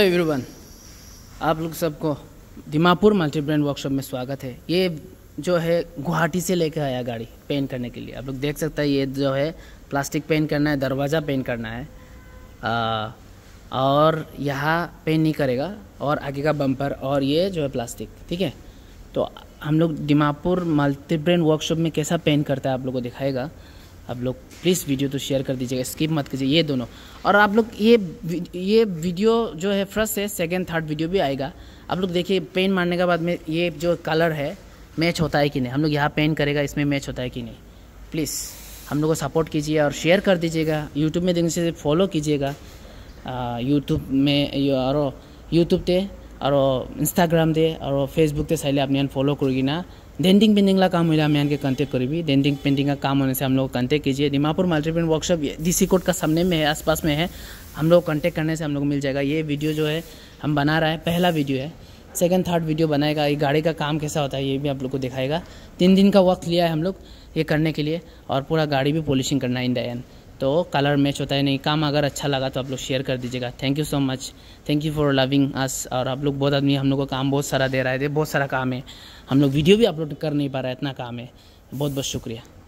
hello everyone आप लोग सबको दिमापुर मल्टी ब्रांड वर्कशॉप में स्वागत है ये जो है गुवाहाटी से लेकर आया गाड़ी पेंट करने के लिए आप लोग देख सकते हैं ये जो है प्लास्टिक पेंट करना है दरवाज़ा पेंट करना है आ, और यहाँ पेंट नहीं करेगा और आगे का बम्पर और ये जो है प्लास्टिक ठीक है तो हम लोग दिमापुर मल्टी ब्रांड वर्कशॉप में कैसा पेंट करता है आप लोग को दिखाएगा आप लोग प्लीज़ वीडियो तो शेयर कर दीजिएगा स्किप मत कीजिए ये दोनों और आप लोग ये ये वीडियो जो है फर्स्ट है सेकेंड थर्ड वीडियो भी आएगा आप लोग देखिए पेन मारने के बाद में ये जो कलर है मैच होता है कि नहीं हम लोग यहाँ पेन करेगा इसमें मैच होता है कि नहीं प्लीज़ हम लोग को सपोर्ट कीजिए और शेयर कर दीजिएगा यूट्यूब में देखने से फॉलो कीजिएगा यूट्यूब में और यूट्यूब थे और इंस्टाग्राम थे और फेसबुक ते सैले अपने फॉलो करोगी ना डेंटिंग पेंटिंग काम हम यहाँ के कॉन्टेक्ट करीबी डेंटिंग पेंटिंग का काम होने से हम लोग कंटेक्ट कीजिए Dimapur multipaint workshop DC court का सामने में है आसपास में है हम लोग कंटेक्ट करने से हम लोग मिल जाएगा ये वीडियो जो है हम बना रहा है पहला वीडियो है सेकेंड थर्ड वीडियो बनाएगा ये गाड़ी का काम कैसा होता है ये भी आप लोग को दिखाएगा तीन दिन का वक्त लिया है हम लोग ये करने के लिए और पूरा गाड़ी भी पॉलिशिंग करना है इन तो कलर मैच होता है नहीं काम अगर अच्छा लगा तो आप लोग शेयर कर दीजिएगा thank you so much thank you for loving us और आप लोग बहुत आदमी हम लोग को काम बहुत सारा दे रहा है बहुत सारा काम है हम लोग वीडियो भी अपलोड कर नहीं पा रहा है इतना काम है बहुत बहुत शुक्रिया